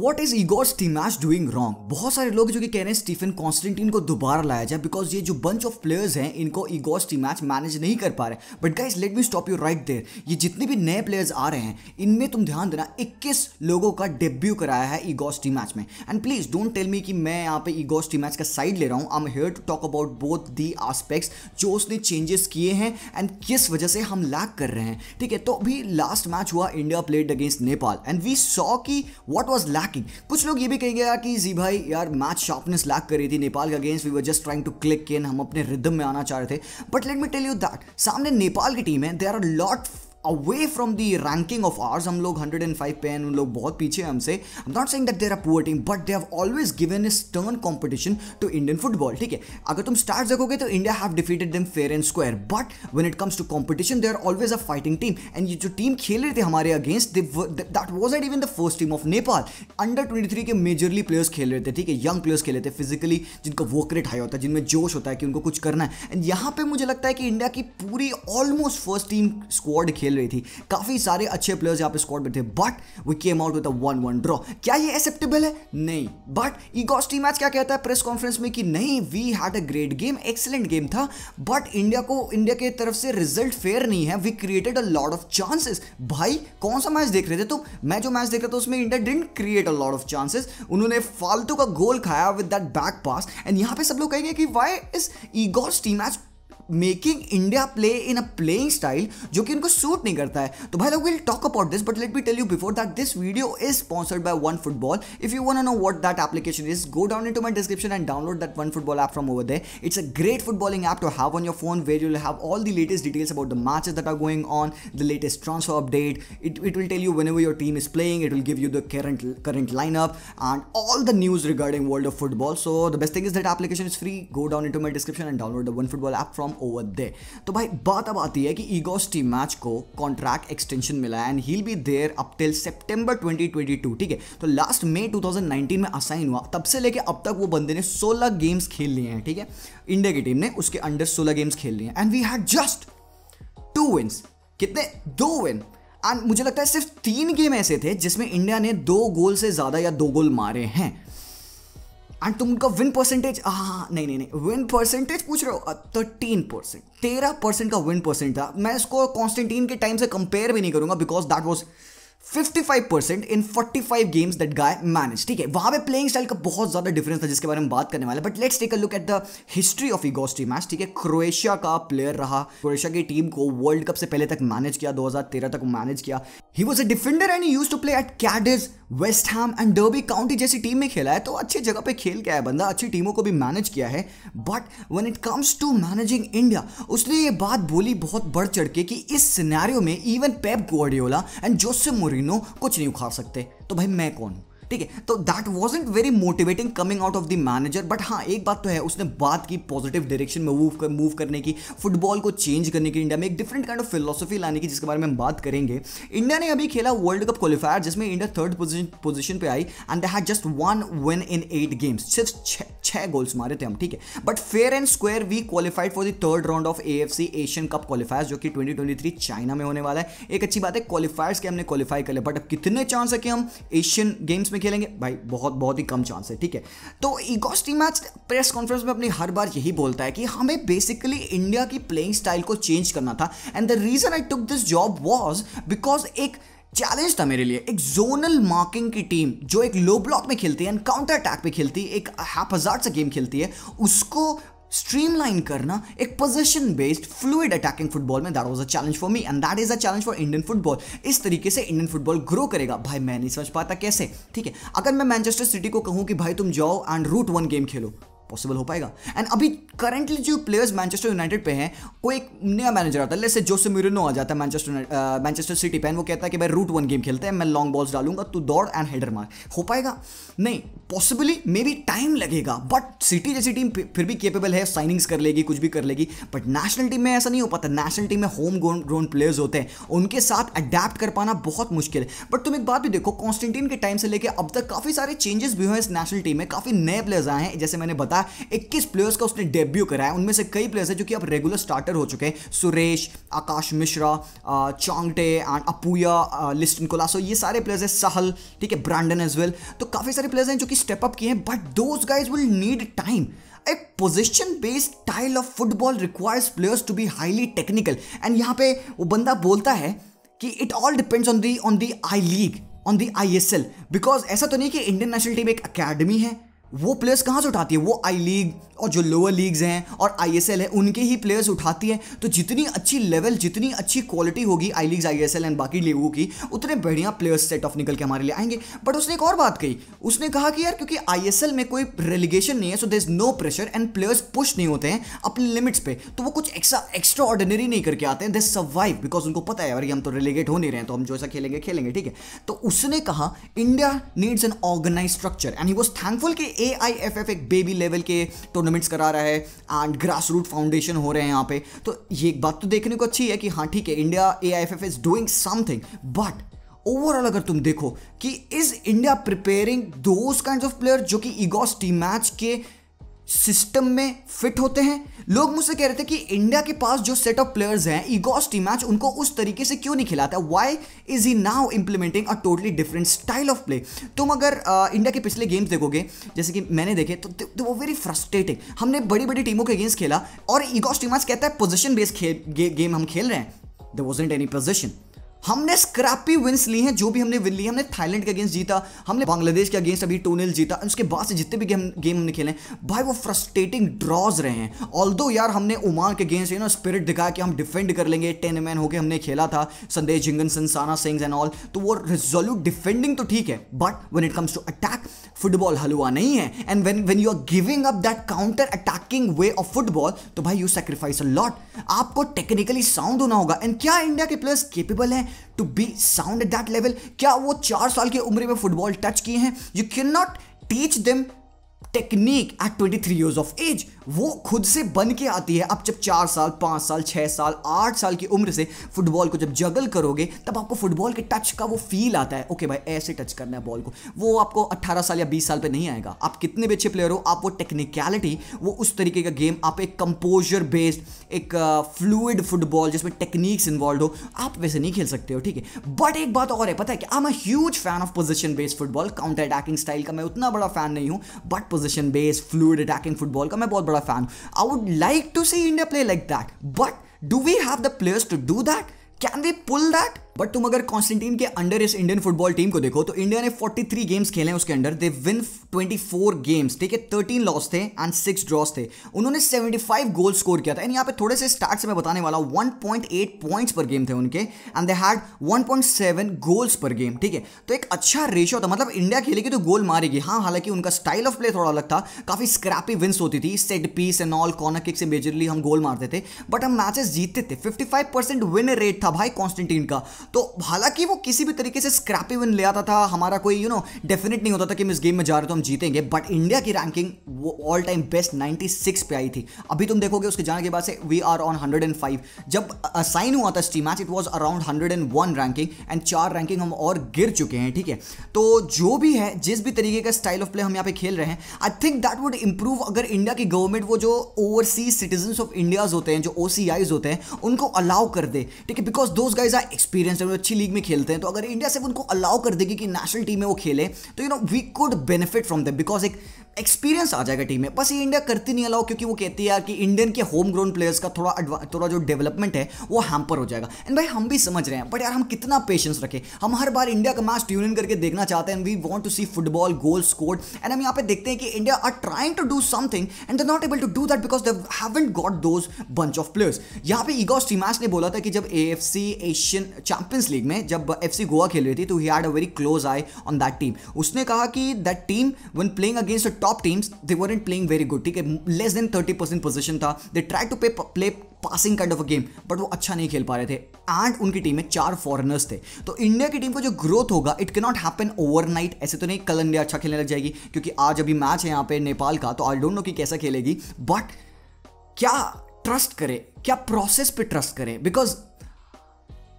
What is Igor Stimac doing wrong बहुत सारे लोग जो कि कह रहे हैं स्टीफन कॉन्स्टेंटिन को दोबारा लाया जाए बिकॉज ये जो बंच ऑफ प्लेयर्स हैं इनको ईगोर स्टीमैच मैनेज नहीं कर पा रहे but guys let me stop you right there ये जितने भी नए प्लेयर्स आ रहे हैं इनमें तुम ध्यान देना 21 लोगों का डेब्यू कराया है ईगोर स्टीमैच में and please don't tell me कि मैं यहाँ पे ईगोर स्टीमैच का साइड ले रहा हूँ I am here to talk about both the aspects जो उसने चेंजेस किए हैं एंड किस वजह से हम लैक कर रहे हैं ठीक है तो अभी लास्ट मैच हुआ India played against Nepal and we saw की वॉट वॉज लैक लैकिंग कुछ लोग ये भी कहेंगे यार कि जी भाई यार मैच शार्पनेस लैक कर रही थी नेपाल के against we were just trying to click in हम अपने रिदम में आना चाह रहे थे but let me tell you that सामने नेपाल की टीम है they are lot away from the ranking of ours हम लोग फाइव पे हैं उन लोग बहुत पीछे हैं हमसे I am not saying that there are poor team but they have always given इस stern competition to Indian football ठीक है अगर तुम स्टार्ट देखोगे तो India have defeated them fair and square but when it comes to competition they are always a fighting team and ये जो team खेल रहे थे हमारे against that was at even the first team of Nepal under twenty three के majorly players खेल रहे थे ठीक है यंग प्लेयर्स खेले थे फिजिकली जिनका वर्क रेट हाई होता है जिनमें जोश होता है कि उनको कुछ करना है एंड यहाँ पर मुझे लगता है कि इंडिया की पूरी ऑलमोस्ट फर्स्ट टीम स्क्वाड खेल खेल रही थी काफ़ी सारे अच्छे प्लेयर्स यहाँ पे स्कॉट में थे but we came out with one one draw क्या ये एक्सेप्टेबल है नहीं बट ईगॉस टी मैच क्या कहता है प्रेस कॉन्फ्रेंस में कि नहीं we had a great game excellent game था बट इंडिया को इंडिया की तरफ से रिजल्ट फेयर नहीं है we created a lot of chances भाई कौन सा मैच देख रहे थे तो मैं जो मैच देख रहा था उसमें India didn't create a lot of chances उन्होंने फालतू का गोल खाया with that back pass and यहाँ पे सब लोग कहेंगे कि why is Igor Stimac making India play in a playing style जो कि इनको सूट नहीं करता है तो भाई लोग will talk about this but let me tell you before that this video is sponsored by one football if you want know what that application is go down into my description and download that one football app from over there it's a great footballing app to have on your phone where you'll have all the latest details about the matches that are going on the latest transfer update it it will tell you whenever your team is playing it will give you the current current lineup and all the news regarding world of football so the best thing is that application is free go down into my description and download the one football app from from over they तो भाई बात अब आती है कि Igor Stimac को contract extension मिला है and he be there up till September twenty ठीक है तो लास्ट मई टू में असाइन हुआ तब से लेके अब तक वो बंदे ने सोलह गेम्स खेल लिए हैं ठीक है इंडिया की टीम ने उसके अंडर सोलह गेम्स खेल लिए हैं and we had just two wins कितने दो विन एंड मुझे लगता है सिर्फ तीन गेम ऐसे थे जिसमें इंडिया ने दो गोल से ज़्यादा या दो गोल मारे हैं एंड तुम उनका विन परसेंटेज हाँ नहीं नहीं नहीं विन परसेंटेज पूछ रहे हो थर्टीन परसेंट तेरह परसेंट का विन परसेंट था मैं इसको कॉन्स्टेंटीन के टाइम से कंपेयर भी नहीं करूंगा because that was 55 percent in 45 games that guy manage ठीक है वहां पे प्लेइंग स्टाइल का बहुत ज्यादा डिफरेंस था जिसके बारे में बात करने वाले but let's take a look at the history of इगोस्टी मैच ठीक है क्रोएशिया का प्लेयर रहा क्रोएशिया की टीम को वर्ल्ड कप से पहले तक मैनेज किया 2013 तक मैनेज किया he was a defender and used to play at Cadiz West Ham and Derby County जैसी टीम में खेला है तो अच्छी जगह पे खेल गया है बंदा अच्छी टीमों को भी मैनेज किया है but when it comes to managing India उसने ये बात बोली बहुत बढ़ चढ़ के कि इस सिनेरियो में even Pep Guardiola and Jose Mourinho कुछ नहीं उखाड़ सकते तो भाई मैं कौन हूँ ठीक है तो that was very motivating coming out of the manager but हाँ एक बात तो है उसने बात की पॉजिटिव डायरेक्शन में मूव मूव करने की फुटबॉल को चेंज करने की इंडिया में एक डिफरेंट काइंड ऑफ फिलोसफी लाने की जिसके बारे में हम बात करेंगे इंडिया ने अभी खेला वर्ल्ड कप क्वालिफायर जिसमें इंडिया थर्ड पोजिशन पे आई and they had just one win in eight games सिर्फ छह गोल्स मारे थे हम ठीक है but fair and square we qualified for the third round of A F C Asian cup qualifier जो कि 2023 चाइना में होने वाला है एक अच्छी बात है क्वालिफायर्स के हमने क्वालिफाई कर लिया बट अब कितने चांस है कि हम एशियन गेम्स में खेलेंगे भाई बहुत बहुत ही कम चांस है ठीक है तो ईगॉस मैच प्रेस कॉन्फ्रेंस में अपनी हर बार यही बोलता है कि हमें बेसिकली इंडिया की प्लेइंग स्टाइल को चेंज करना था and the reason I took this job was because एक चैलेंज था मेरे लिए एक जोनल मार्किंग की टीम जो एक लो ब्लॉक में खेलती है एंड काउंटर अटैक में खेलती है एक हाफ हजार से गेम खेलती है उसको स्ट्रीमलाइन करना एक position based fluid attacking football में that was a challenge for me and that is a challenge for Indian football इस तरीके से इंडियन फुटबॉल ग्रो करेगा भाई मैं नहीं समझ पाता कैसे ठीक है अगर मैं मैनचेस्टर सिटी को कहूँ कि भाई तुम जाओ एंड रूट वन गेम खेलो पॉसिबल हो पाएगा एंड अभी करंटली जो प्लेयर्स मैनचेस्टर यूनाइटेड पे हैं वो एक नया मैनेजर आता है जैसे जोसे म्यूरिनो आ जाता है मैनचेस्टर मैनचेस्टर सिटी पे वो कहता है कि भाई रूट वन गेम खेलते हैं मैं लॉन्ग बॉल्स डालूंगा तू दौड़ एंड हेडर मार हो पाएगा नहीं पॉसिबली मे बी टाइम लगेगा बट सिटी जैसी टीम फिर भी केपेबल है साइनिंग्स कर लेगी कुछ भी कर लेगी बट नेशनल टीम में ऐसा नहीं हो पाता नेशनल टीम में होम ग्रोन प्लेयर्स होते हैं उनके साथ अडेप्ट कर पाना बहुत मुश्किल है बट तुम एक बात भी देखो कॉन्स्टेंटीन के टाइम से लेकर अब तक काफ़ी सारे चेंजेस भी हुए इस नेशनल टीम में काफ़ी नए प्लेयर्स आए हैं जैसे मैंने बताया है इक्कीस प्लेयर्स का उसने डेब्यू कराया उनमें से कई प्लेयर्स हैं जो कि अब रेगुलर स्टार्टर हो चुके हैं सुरेश आकाश मिश्रा चौंगटे एंड अपूया लिस्टन कोलासो ये सारे प्लेयर्स हैं सहल ठीक है ब्रांडन एज वेल तो काफ़ी सारे प्लेयर्स हैं जो कि स्टेप अप किए हैं but those guys will need time a position based style of football requires players to be highly technical and यहाँ पे वो बंदा बोलता है कि it all depends on the on the I league on the I S L because ऐसा तो नहीं कि इंडियन नेशनल टीम एक अकेडमी है वो प्लेयर्स कहाँ से उठाती है वो आई लीग और जो लोअर लीग्स हैं और आई एस एल है उनके ही प्लेयर्स उठाती है तो जितनी अच्छी लेवल जितनी अच्छी क्वालिटी होगी I leagues I S L and बाकी लीगों की उतने बढ़िया प्लेयर्स सेट ऑफ निकल के हमारे लिए आएंगे बट उसने एक और बात कही उसने कहा कि यार क्योंकि आई एस एल में कोई रेलीगेशन नहीं है so there is no pressure and players push नहीं होते हैं अपने लिमिट्स पे तो वो कुछ एक्स्ट्रा एक्स्ट्रा ऑर्डिनरी नहीं करके आते हैं दे सर्वाइव बिकॉज उनको पता है यार हम तो रेलिगेट हो नहीं रहे हैं तो हम जो ऐसा खेलेंगे खेलेंगे ठीक है तो उसने कहा India needs an organise structure and he was thankful कि ए आई एफ एफ एक बेबी लेवल के टूर्नामेंट्स करा रहा है एंड ग्रास रूट फाउंडेशन हो रहे हैं यहाँ पे तो ये एक बात तो देखने को अच्छी है कि हाँ ठीक है India A I F F is doing something but overall अगर तुम देखो कि is India preparing those kind of player जो कि इगोस टीम मैच के सिस्टम में फिट होते हैं लोग मुझसे कह रहे थे कि इंडिया के पास जो सेट ऑफ प्लेयर्स हैं ईगॉस टीम मैच उनको उस तरीके से क्यों नहीं खिलाता why is he now implementing a totally different style of play तुम अगर इंडिया के पिछले गेम्स देखोगे जैसे कि मैंने देखे तो वो वेरी फ्रस्ट्रेटिंग हमने बड़ी बड़ी टीमों के अगेंस्ट खेला और ईगॉस टीम मैच कहता है पोजिशन बेस्ड गेम हम खेल रहे हैं वॉज वॉजेंट एनी पोजिशन हमने स्क्रैपी विंस ली हैं जो भी हमने विन ली हमने थाईलैंड के अगेंस्ट जीता हमने बांग्लादेश के अगेंस्ट अभी टोनल जीता उसके बाद से जितने भी गेम गेम हमने खेले भाई वो फ्रस्ट्रेटिंग ड्रॉज रहे हैं ऑल यार हमने ओमान के अगेंस्ट यू नो स्पिरिट दिखाया कि हम डिफेंड कर लेंगे टेन मैन होकर हमने खेला था संदेश जिंगन संसाना सिंग्स एंड ऑल तो वो रिजोल्यूट डिफेंडिंग तो ठीक है but when it comes to attack football हलवा नहीं है and when when you are giving up that counter attacking way of football तो भाई यू सेक्रीफाइस अ लॉट आपको टेक्निकली साउंड होना होगा एंड क्या इंडिया के प्लेयर्स केपेबल हैं to be sound at that level क्या वो चार साल की उम्र में फुटबॉल टच किए हैं you can not teach them technique at twenty three years of age वो खुद से बन के आती है आप जब चार साल पाँच साल छः साल आठ साल की उम्र से फुटबॉल को जब जगल करोगे तब आपको फुटबॉल के टच का वो फील आता है ओके भाई ऐसे टच करना है बॉल को वो आपको अट्ठारह साल या बीस साल पर नहीं आएगा आप कितने भी अच्छे प्लेयर हो आप वो टेक्निकलिटी वो उस तरीके का गेम आप एक कंपोजर बेस्ड एक फ्लूड फुटबॉल जिसमें टेक्निक्स इन्वॉल्व हो आप वैसे नहीं खेल सकते हो ठीक है बट एक बात और है पता है कि I am huge fan of position based football counter attacking style का मैं उतना बड़ा फैन नहीं हूँ but position based fluid attacking football का मैं बहुत a fan. I would like to see India play like that. But do we have the players to do that? Can we pull that? But तुम अगर Constantine के under इस Indian football team को देखो तो इंडिया ने 43 games खेले हैं उसके अंडर दे विन 24 गेम्स ठीक है 13 लॉस थे एंड सिक्स ड्रॉस थे उन्होंने 75 गोल स्कोर किया था एंड यहाँ पे थोड़े से स्टार्ट से मैं बताने वाला हूँ वन पॉइंट्स पर गेम थे उनके and they had 1.7 goals per game ठीक है तो एक अच्छा रेशियो था मतलब इंडिया खेलेगी तो गोल मारेगी हाँ हालांकि उनका स्टाइल ऑफ प्ले थोड़ा अलग था काफी स्क्रैपी विन्स होती थी set piece and all corner kick से मेजरली हम गोल मारते थे बट हम मैचेस जीतते थे फिफ्टी परसेंट विन रेट था भाई कॉन्स्टेंटीन का तो हालांकि वो किसी भी तरीके से स्क्रैपी विन ले आता था हमारा कोई यू नो डेफिनेट नहीं होता था कि हम इस गेम में जा रहे तो हम जीतेंगे बट इंडिया की रैंकिंग वो ऑल टाइम बेस्ट सिक्स पे आई थी अभी तुम देखोगे उसके जाने के बाद से वी आर ऑन फाइव जब साइन uh, हुआ था Stimac it was around 101 ranking and चार रैंकिंग हम और गिर चुके हैं ठीक है तो जो भी है जिस भी तरीके का स्टाइल ऑफ प्ले हम यहाँ पे खेल रहे हैं I think that would improve अगर इंडिया की गवर्नमेंट वो जो ओवरसीज सिटीजन ऑफ इंडियाज होते हैं जो ओ होते हैं उनको अलाउ कर दे ठीक है because those guys are experience against अगर अच्छी लीग में खेलते हैं तो अगर इंडिया सिर्फ उनको अलाउ कर देगी कि नेशनल टीम में वो खेलें तो you know we could benefit from them because एक एक्सपीरियंस आ जाएगा टीम में बस ये इंडिया करती नहीं अलाउ क्योंकि वो कहती है यार कि इंडियन के होम ग्रोन प्लेयर्स का थोड़ा थोड़ा जो डेवलपमेंट है वो हैम्पर हो जाएगा एंड भाई हम भी समझ रहे हैं बट यार हम कितना पेशेंस रखें हम हर बार इंडिया का मैच ट्यून इन करके देखना चाहते हैं and we want to see football goal scored and हम यहाँ पे देखते हैं कि India are trying to do something and the not able to do that because they haven't got those bunch of players यहाँ पे ईगो स्टीमैच ने बोला था कि जब A F C Asian champions league में जब एफ गोवा खेल रही थी तो he had a very close eye on that team उसने कहा कि that team when playing against top teams they weren't playing very good ठीक है less than thirty percent position था they try to pay play passing kind of a game but वो अच्छा नहीं खेल पा रहे थे एंड उनकी टीम में चार फॉरनर्स थे तो इंडिया की टीम को जो ग्रोथ होगा इट के नॉट हैपन ओवर नाइट ऐसे तो नहीं कल इंडिया अच्छा खेलने लग जाएगी क्योंकि आज अभी मैच है यहाँ पे नेपाल का तो आई डोंट नो कि कैसा खेलेगी बट क्या ट्रस्ट करे क्या प्रोसेस पे ट्रस्ट करें बिकॉज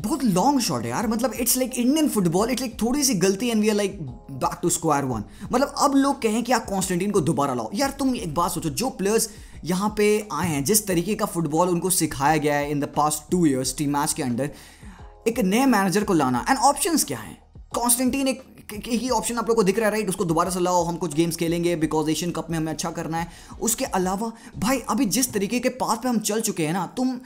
बहुत लॉन्ग शॉट है यार मतलब it's like Indian football it's like थोड़ी सी गलती and we are like back to square one मतलब अब लोग कहें कि आप कॉन्स्टेंटिन को दोबारा लाओ यार तुम एक बात सोचो जो प्लेयर्स यहाँ पे आए हैं जिस तरीके का फुटबॉल उनको सिखाया गया है in the past two years Stimac के अंडर एक नए मैनेजर को लाना एंड ऑप्शन क्या हैं कॉन्स्टेंटीन एक ही ऑप्शन आप लोग को दिख रहा है राइट उसको दोबारा से लाओ हम कुछ गेम्स खेलेंगे बिकॉज एशियन कप में हमें अच्छा करना है उसके अलावा भाई अभी जिस तरीके के पाथ पे हम चल चुके हैं ना तुम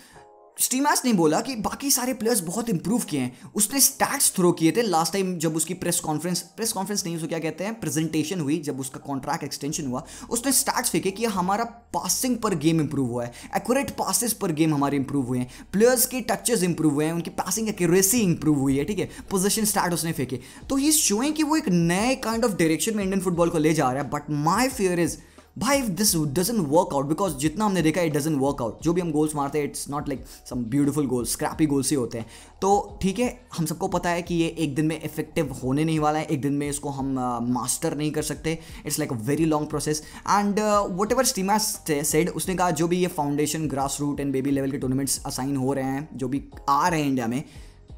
स्टीमैस ने बोला कि बाकी सारे प्लेयर्स बहुत इंप्रूव किए हैं उसने स्टैट्स थ्रो किए थे लास्ट टाइम जब उसकी प्रेस कॉन्फ्रेंस प्रेस कॉन्फ्रेंस नहीं उसको क्या कहते हैं प्रेजेंटेशन हुई जब उसका कॉन्ट्रैक्ट एक्सटेंशन हुआ उसने स्टैट्स फेंके कि हमारा पासिंग पर गेम इंप्रूव हुआ है एक्यूरेट पासिस पर गेम हमारे इंप्रूव हुए हैं प्लेयर्स के टचेज इंप्रूव हुए हैं उनकी पासिंग एक्यूरेसी इंप्रूव हुई है ठीक है पोजिशन स्टार्ट उसने फेंके तो ही शोइंग कि वो एक नए काइंड ऑफ डायरेक्शन में इंडियन फुटबॉल को ले जा रहा है बट माई फेयर इज़ भाई if this doesn't work out because जितना हमने देखा इट डजेंट वर्क आउट जो भी हम गोल्स मारते हैं it's not like some beautiful goals scrappy goals ही होते हैं तो ठीक है हम सबको पता है कि ये एक दिन में इफेक्टिव होने नहीं वाला है एक दिन में इसको हम मास्टर uh, नहीं कर सकते it's like a very long process and whatever Stimac said उसने कहा जो भी ये foundation grass root and baby level के टूर्नामेंट्स असाइन हो रहे हैं जो भी आ रहे हैं इंडिया में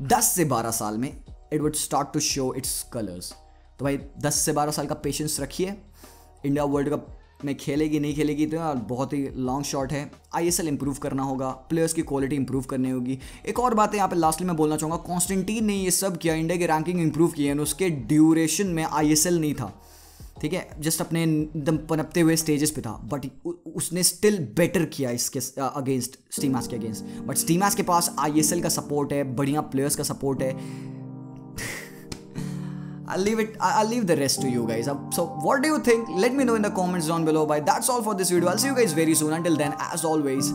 दस से बारह साल में it would start to show its colours तो भाई दस से बारह साल का पेशेंस रखिए इंडिया वर्ल्ड कप में खेलेगी नहीं खेलेगी तो बहुत ही लॉन्ग शॉट है आई एस एल इम्प्रूव करना होगा प्लेयर्स की क्वालिटी इंप्रूव करनी होगी एक और बात है यहाँ पे लास्टली मैं बोलना चाहूँगा कॉन्स्टेंटीन ने ये सब किया इंडिया की रैंकिंग इंप्रूव की है उसके ड्यूरेशन में आई एस एल नहीं था ठीक है जस्ट अपने एकदम पनपते हुए स्टेजेस पे था बट उसने स्टिल बेटर किया इसके अगेंस्ट स्टीमास के अगेंस्ट बट स्टीमास के पास आई एस एल का सपोर्ट है बढ़िया प्लेयर्स का सपोर्ट है I'll leave it, I'll leave the rest to you guys. Um, so what do you think? Let me know in the comments down below. Bye. That's all for this video. I'll see you guys very soon. Until then, as always,